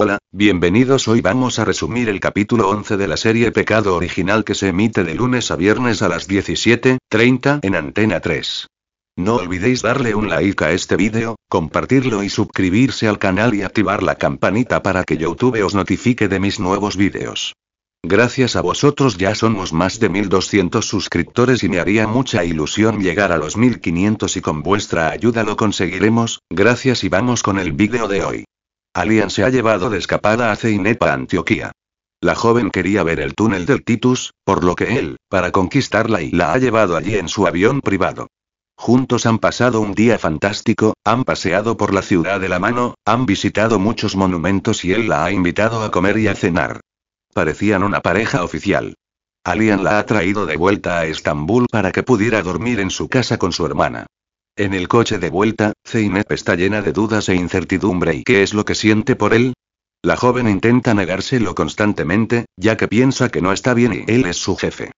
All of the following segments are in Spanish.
Hola, bienvenidos. Hoy vamos a resumir el capítulo 11 de la serie Pecado Original que se emite de lunes a viernes a las 17.30 en Antena 3. No olvidéis darle un like a este vídeo, compartirlo y suscribirse al canal y activar la campanita para que YouTube os notifique de mis nuevos vídeos. Gracias a vosotros ya somos más de 1200 suscriptores y me haría mucha ilusión llegar a los 1500 y con vuestra ayuda lo conseguiremos, gracias y vamos con el vídeo de hoy. Alian se ha llevado de escapada a Ceynepa Antioquía. La joven quería ver el túnel del Titus, por lo que él, para conquistarla y la ha llevado allí en su avión privado. Juntos han pasado un día fantástico, han paseado por la ciudad de la mano, han visitado muchos monumentos y él la ha invitado a comer y a cenar. Parecían una pareja oficial. Alian la ha traído de vuelta a Estambul para que pudiera dormir en su casa con su hermana. En el coche de vuelta, Zeynep está llena de dudas e incertidumbre y ¿qué es lo que siente por él? La joven intenta negárselo constantemente, ya que piensa que no está bien y él es su jefe.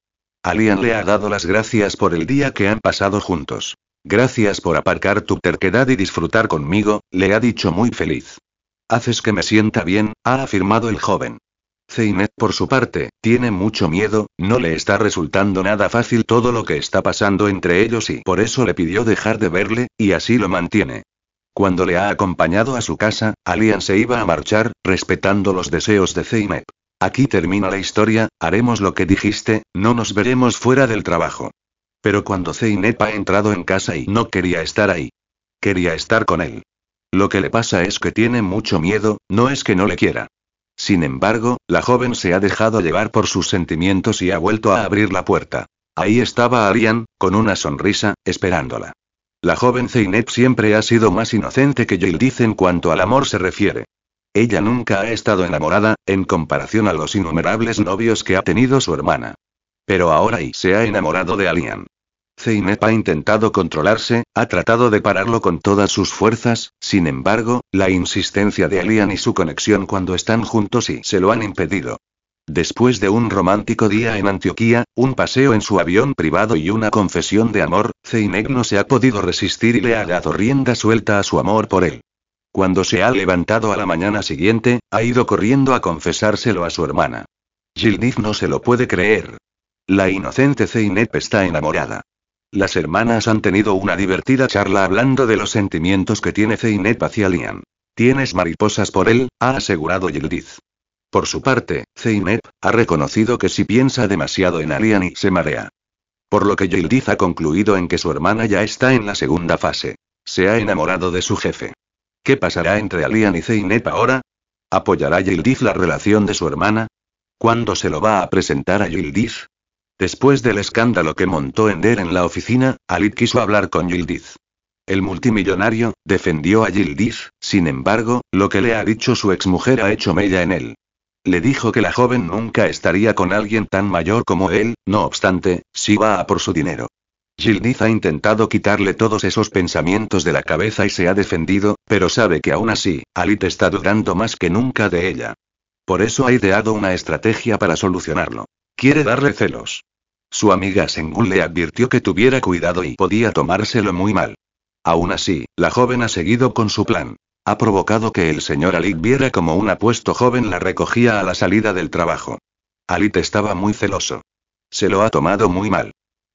Alian le ha dado las gracias por el día que han pasado juntos. Gracias por aparcar tu terquedad y disfrutar conmigo, le ha dicho muy feliz. Haces que me sienta bien, ha afirmado el joven. Zeynep por su parte, tiene mucho miedo, no le está resultando nada fácil todo lo que está pasando entre ellos y por eso le pidió dejar de verle, y así lo mantiene. Cuando le ha acompañado a su casa, Alian se iba a marchar, respetando los deseos de Zeynep. Aquí termina la historia, haremos lo que dijiste, no nos veremos fuera del trabajo. Pero cuando Zeynep ha entrado en casa y no quería estar ahí. Quería estar con él. Lo que le pasa es que tiene mucho miedo, no es que no le quiera. Sin embargo, la joven se ha dejado llevar por sus sentimientos y ha vuelto a abrir la puerta. Ahí estaba Alian, con una sonrisa, esperándola. La joven Zeynep siempre ha sido más inocente que dice en cuanto al amor se refiere. Ella nunca ha estado enamorada, en comparación a los innumerables novios que ha tenido su hermana. Pero ahora y se ha enamorado de Alian. Zeynep ha intentado controlarse, ha tratado de pararlo con todas sus fuerzas, sin embargo, la insistencia de Alian y su conexión cuando están juntos y se lo han impedido. Después de un romántico día en Antioquía, un paseo en su avión privado y una confesión de amor, Zeynep no se ha podido resistir y le ha dado rienda suelta a su amor por él. Cuando se ha levantado a la mañana siguiente, ha ido corriendo a confesárselo a su hermana. Gildiz no se lo puede creer. La inocente Zeynep está enamorada. Las hermanas han tenido una divertida charla hablando de los sentimientos que tiene Zeynep hacia Lian. Tienes mariposas por él, ha asegurado Yildiz. Por su parte, Zeynep ha reconocido que si piensa demasiado en Alian y se marea. Por lo que Yildiz ha concluido en que su hermana ya está en la segunda fase. Se ha enamorado de su jefe. ¿Qué pasará entre Alian y Zeynep ahora? ¿Apoyará Yildiz la relación de su hermana? ¿Cuándo se lo va a presentar a Yildiz? Después del escándalo que montó Ender en la oficina, Alit quiso hablar con Yildiz. El multimillonario defendió a Yildiz, sin embargo, lo que le ha dicho su exmujer ha hecho mella en él. Le dijo que la joven nunca estaría con alguien tan mayor como él, no obstante, si va a por su dinero. Yildiz ha intentado quitarle todos esos pensamientos de la cabeza y se ha defendido, pero sabe que aún así, Alit está dudando más que nunca de ella. Por eso ha ideado una estrategia para solucionarlo. Quiere darle celos. Su amiga Sengul le advirtió que tuviera cuidado y podía tomárselo muy mal. Aún así, la joven ha seguido con su plan. Ha provocado que el señor Alit viera como un apuesto joven la recogía a la salida del trabajo. Alit estaba muy celoso. Se lo ha tomado muy mal.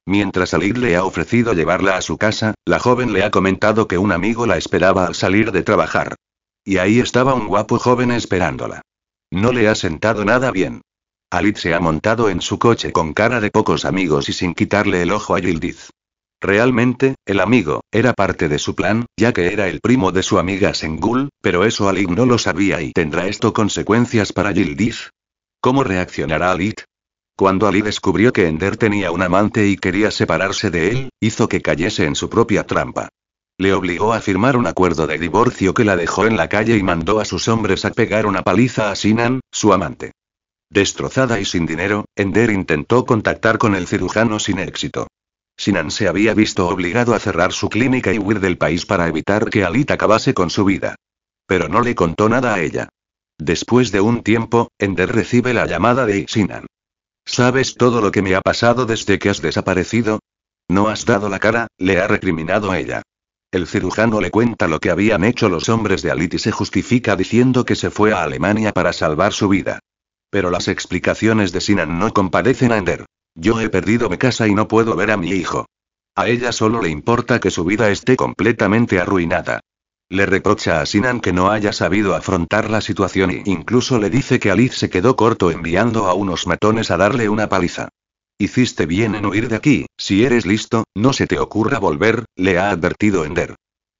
Mientras Alit le ha ofrecido llevarla a su casa, la joven le ha comentado que un amigo la esperaba al salir de trabajar. Y ahí estaba un guapo joven esperándola. No le ha sentado nada bien. Alit se ha montado en su coche con cara de pocos amigos y sin quitarle el ojo a Yildiz. Realmente, el amigo, era parte de su plan, ya que era el primo de su amiga Sengul, pero eso Alit no lo sabía y tendrá esto consecuencias para Yildiz. ¿Cómo reaccionará Alit? Cuando Ali descubrió que Ender tenía un amante y quería separarse de él, hizo que cayese en su propia trampa. Le obligó a firmar un acuerdo de divorcio que la dejó en la calle y mandó a sus hombres a pegar una paliza a Sinan, su amante. Destrozada y sin dinero, Ender intentó contactar con el cirujano sin éxito. Sinan se había visto obligado a cerrar su clínica y huir del país para evitar que Alit acabase con su vida. Pero no le contó nada a ella. Después de un tiempo, Ender recibe la llamada de Sinan. ¿Sabes todo lo que me ha pasado desde que has desaparecido? No has dado la cara, le ha recriminado a ella. El cirujano le cuenta lo que habían hecho los hombres de Alit y se justifica diciendo que se fue a Alemania para salvar su vida. Pero las explicaciones de Sinan no compadecen a Ender. Yo he perdido mi casa y no puedo ver a mi hijo. A ella solo le importa que su vida esté completamente arruinada. Le reprocha a Sinan que no haya sabido afrontar la situación e incluso le dice que Alice se quedó corto enviando a unos matones a darle una paliza. Hiciste bien en huir de aquí, si eres listo, no se te ocurra volver, le ha advertido Ender.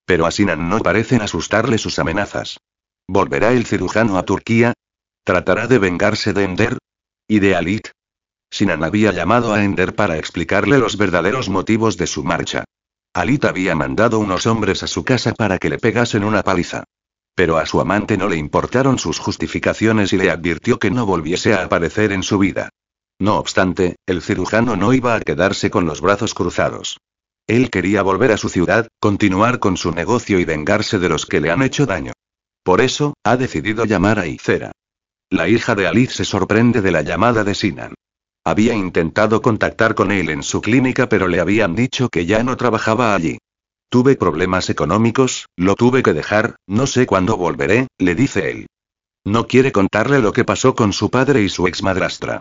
Pero a Sinan no parecen asustarle sus amenazas. Volverá el cirujano a Turquía, ¿Tratará de vengarse de Ender? ¿Y de Alit? Sinan había llamado a Ender para explicarle los verdaderos motivos de su marcha. Alit había mandado unos hombres a su casa para que le pegasen una paliza. Pero a su amante no le importaron sus justificaciones y le advirtió que no volviese a aparecer en su vida. No obstante, el cirujano no iba a quedarse con los brazos cruzados. Él quería volver a su ciudad, continuar con su negocio y vengarse de los que le han hecho daño. Por eso, ha decidido llamar a Icera. La hija de Alice se sorprende de la llamada de Sinan. Había intentado contactar con él en su clínica pero le habían dicho que ya no trabajaba allí. Tuve problemas económicos, lo tuve que dejar, no sé cuándo volveré, le dice él. No quiere contarle lo que pasó con su padre y su exmadrastra.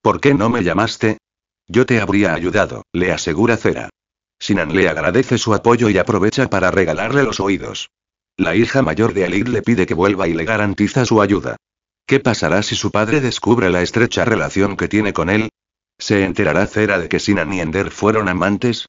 ¿Por qué no me llamaste? Yo te habría ayudado, le asegura Cera. Sinan le agradece su apoyo y aprovecha para regalarle los oídos. La hija mayor de Alid le pide que vuelva y le garantiza su ayuda. ¿Qué pasará si su padre descubre la estrecha relación que tiene con él? ¿Se enterará Cera de que Sinan y Ender fueron amantes?